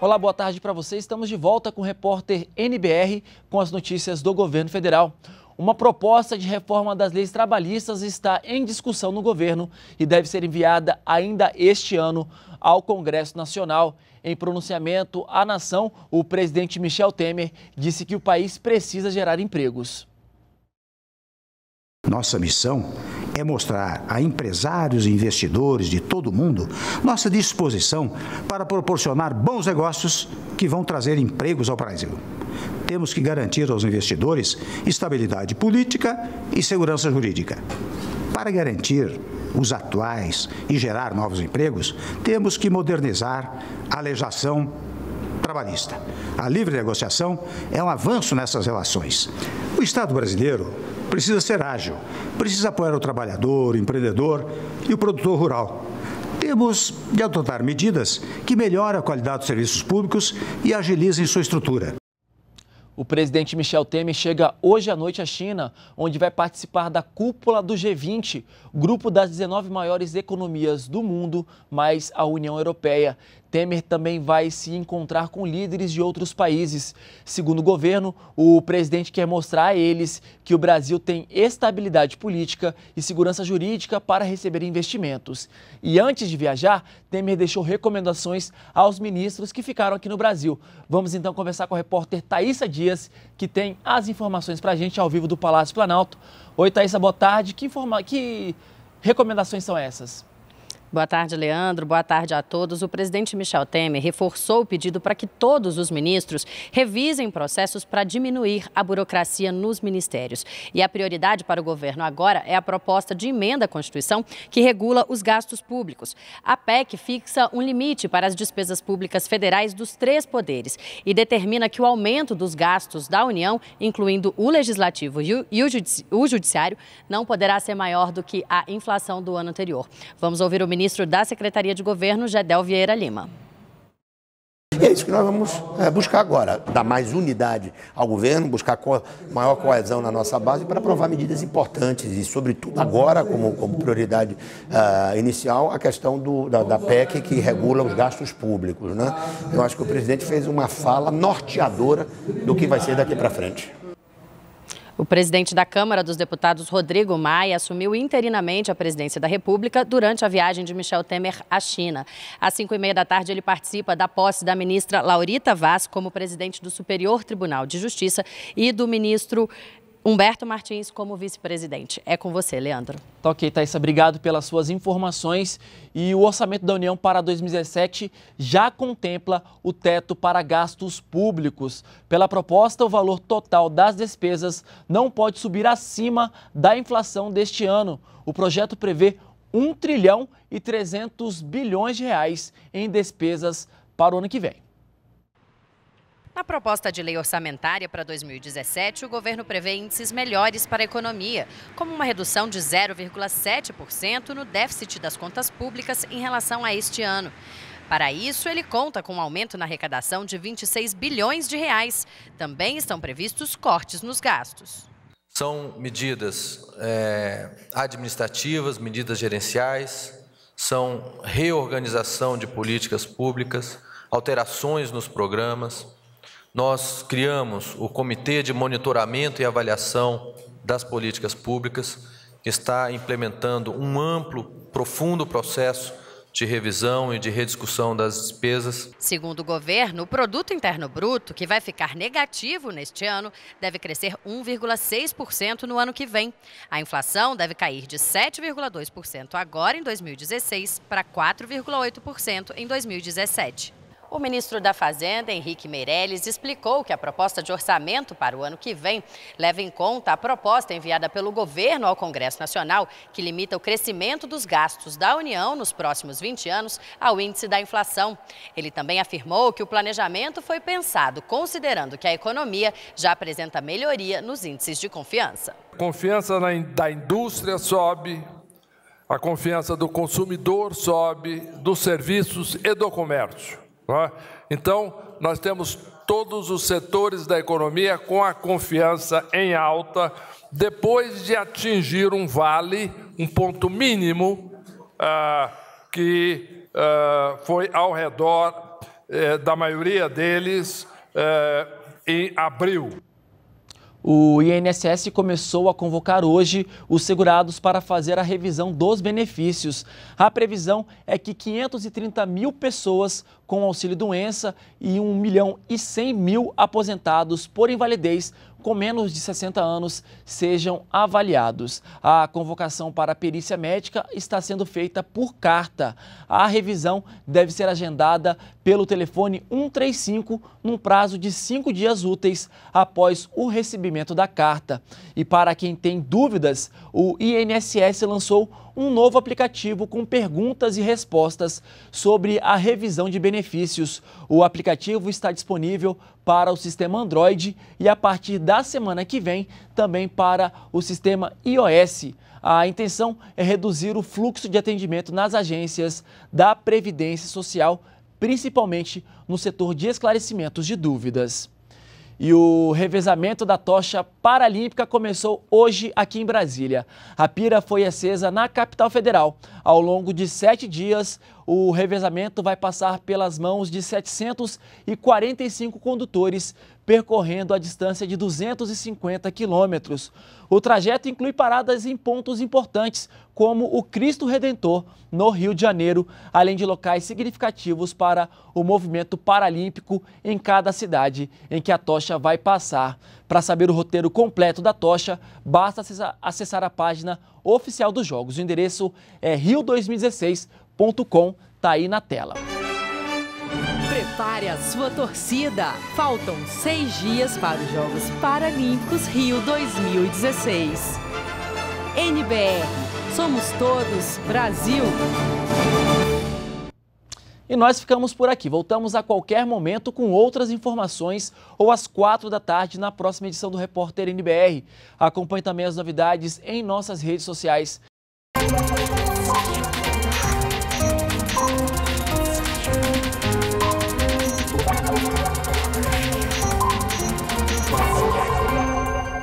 Olá, boa tarde para você. Estamos de volta com o repórter NBR com as notícias do governo federal. Uma proposta de reforma das leis trabalhistas está em discussão no governo e deve ser enviada ainda este ano ao Congresso Nacional. Em pronunciamento à nação, o presidente Michel Temer disse que o país precisa gerar empregos. Nossa missão é mostrar a empresários e investidores de todo o mundo nossa disposição para proporcionar bons negócios que vão trazer empregos ao Brasil. Temos que garantir aos investidores estabilidade política e segurança jurídica. Para garantir os atuais e gerar novos empregos, temos que modernizar a legislação trabalhista. A livre negociação é um avanço nessas relações. O Estado brasileiro precisa ser ágil, precisa apoiar o trabalhador, o empreendedor e o produtor rural. Temos de adotar medidas que melhorem a qualidade dos serviços públicos e agilizem sua estrutura. O presidente Michel Temer chega hoje à noite à China, onde vai participar da cúpula do G20, grupo das 19 maiores economias do mundo, mais a União Europeia. Temer também vai se encontrar com líderes de outros países. Segundo o governo, o presidente quer mostrar a eles que o Brasil tem estabilidade política e segurança jurídica para receber investimentos. E antes de viajar, Temer deixou recomendações aos ministros que ficaram aqui no Brasil. Vamos então conversar com a repórter Thaisa Dias Dias, que tem as informações para a gente ao vivo do Palácio Planalto. Oi, Thaisa, boa tarde. Que, informa... que recomendações são essas? Boa tarde, Leandro. Boa tarde a todos. O presidente Michel Temer reforçou o pedido para que todos os ministros revisem processos para diminuir a burocracia nos ministérios. E a prioridade para o governo agora é a proposta de emenda à Constituição que regula os gastos públicos. A PEC fixa um limite para as despesas públicas federais dos três poderes e determina que o aumento dos gastos da União, incluindo o legislativo e o judiciário, não poderá ser maior do que a inflação do ano anterior. Vamos ouvir o ministro ministro da Secretaria de Governo, Jadel Vieira Lima. é isso que nós vamos é, buscar agora, dar mais unidade ao governo, buscar maior coesão na nossa base para aprovar medidas importantes e, sobretudo, agora, como, como prioridade uh, inicial, a questão do, da, da, PEC que regula os gastos públicos. Né? Eu acho que o presidente fez uma fala norteadora do que vai ser daqui para frente. O presidente da Câmara dos Deputados, Rodrigo Maia, assumiu interinamente a presidência da República durante a viagem de Michel Temer à China. Às 5 e meia da tarde, ele participa da posse da ministra Laurita Vaz como presidente do Superior Tribunal de Justiça e do ministro Humberto Martins como vice-presidente. É com você, Leandro. Tá ok, Thaisa. Obrigado pelas suas informações. E o orçamento da União para 2017 já contempla o teto para gastos públicos. Pela proposta, o valor total das despesas não pode subir acima da inflação deste ano. O projeto prevê 1 trilhão e 300 bilhões de reais em despesas para o ano que vem. Na proposta de lei orçamentária para 2017, o governo prevê índices melhores para a economia, como uma redução de 0,7% no déficit das contas públicas em relação a este ano. Para isso, ele conta com um aumento na arrecadação de 26 bilhões de reais. Também estão previstos cortes nos gastos. São medidas é, administrativas, medidas gerenciais, são reorganização de políticas públicas, alterações nos programas, nós criamos o Comitê de Monitoramento e Avaliação das Políticas Públicas, que está implementando um amplo, profundo processo de revisão e de rediscussão das despesas. Segundo o governo, o produto interno bruto, que vai ficar negativo neste ano, deve crescer 1,6% no ano que vem. A inflação deve cair de 7,2% agora em 2016 para 4,8% em 2017. O ministro da Fazenda, Henrique Meirelles, explicou que a proposta de orçamento para o ano que vem leva em conta a proposta enviada pelo governo ao Congresso Nacional, que limita o crescimento dos gastos da União nos próximos 20 anos ao índice da inflação. Ele também afirmou que o planejamento foi pensado considerando que a economia já apresenta melhoria nos índices de confiança. A confiança da indústria sobe, a confiança do consumidor sobe, dos serviços e do comércio. Então, nós temos todos os setores da economia com a confiança em alta, depois de atingir um vale, um ponto mínimo, ah, que ah, foi ao redor eh, da maioria deles eh, em abril. O INSS começou a convocar hoje os segurados para fazer a revisão dos benefícios. A previsão é que 530 mil pessoas com auxílio doença e 1 milhão e 100 mil aposentados por invalidez com menos de 60 anos sejam avaliados. A convocação para a perícia médica está sendo feita por carta. A revisão deve ser agendada pelo telefone 135 num prazo de cinco dias úteis após o recebimento da carta. E para quem tem dúvidas, o INSS lançou um novo aplicativo com perguntas e respostas sobre a revisão de benefícios. O aplicativo está disponível para o sistema Android e a partir da semana que vem também para o sistema iOS. A intenção é reduzir o fluxo de atendimento nas agências da Previdência Social, principalmente no setor de esclarecimentos de dúvidas. E o revezamento da tocha paralímpica começou hoje aqui em Brasília. A pira foi acesa na capital federal. Ao longo de sete dias, o revezamento vai passar pelas mãos de 745 condutores, percorrendo a distância de 250 quilômetros. O trajeto inclui paradas em pontos importantes, como o Cristo Redentor, no Rio de Janeiro, além de locais significativos para o movimento paralímpico em cada cidade em que a tocha vai passar. Para saber o roteiro completo da tocha, basta acessar a página oficial dos Jogos. O endereço é rio2016.com KTO.com, tá aí na tela. Prepare a sua torcida. Faltam seis dias para os Jogos Paralímpicos Rio 2016. NBR, somos todos Brasil. E nós ficamos por aqui. Voltamos a qualquer momento com outras informações ou às quatro da tarde na próxima edição do Repórter NBR. Acompanhe também as novidades em nossas redes sociais.